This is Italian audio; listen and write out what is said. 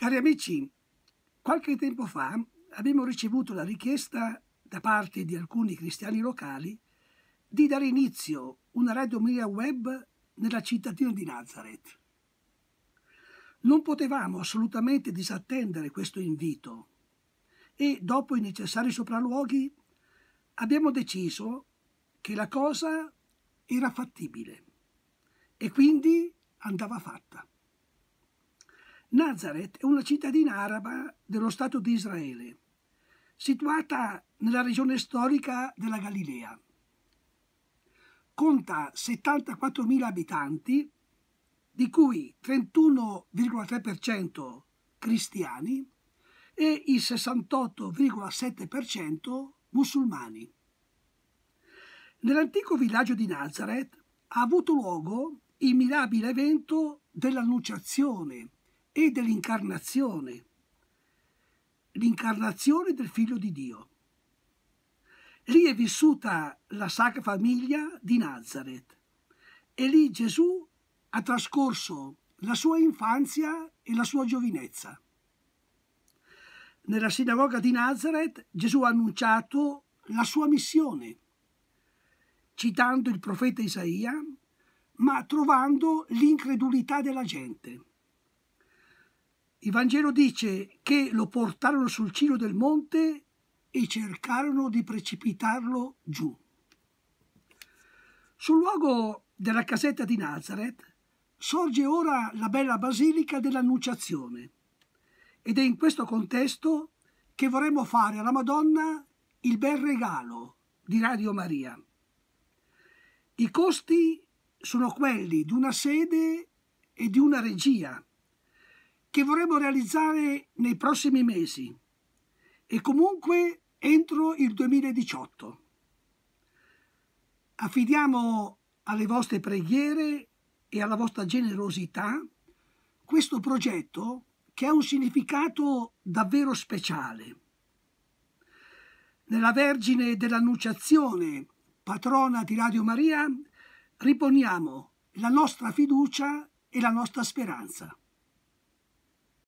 Cari amici, qualche tempo fa abbiamo ricevuto la richiesta da parte di alcuni cristiani locali di dare inizio a una radiomedia web nella cittadina di Nazareth. Non potevamo assolutamente disattendere questo invito e dopo i necessari sopralluoghi abbiamo deciso che la cosa era fattibile e quindi andava fatta. Nazareth è una cittadina araba dello Stato di Israele, situata nella regione storica della Galilea. Conta 74.000 abitanti, di cui 31,3% cristiani e il 68,7% musulmani. Nell'antico villaggio di Nazareth ha avuto luogo il mirabile evento dell'Annunciazione, e dell'incarnazione, l'incarnazione del figlio di Dio. Lì è vissuta la sacra famiglia di Nazareth e lì Gesù ha trascorso la sua infanzia e la sua giovinezza. Nella sinagoga di Nazareth Gesù ha annunciato la sua missione, citando il profeta Isaia, ma trovando l'incredulità della gente. Il Vangelo dice che lo portarono sul cielo del monte e cercarono di precipitarlo giù. Sul luogo della casetta di Nazareth sorge ora la bella basilica dell'Annunciazione ed è in questo contesto che vorremmo fare alla Madonna il bel regalo di Radio Maria. I costi sono quelli di una sede e di una regia che vorremmo realizzare nei prossimi mesi e comunque entro il 2018. Affidiamo alle vostre preghiere e alla vostra generosità questo progetto che ha un significato davvero speciale. Nella Vergine dell'Annunciazione, patrona di Radio Maria, riponiamo la nostra fiducia e la nostra speranza.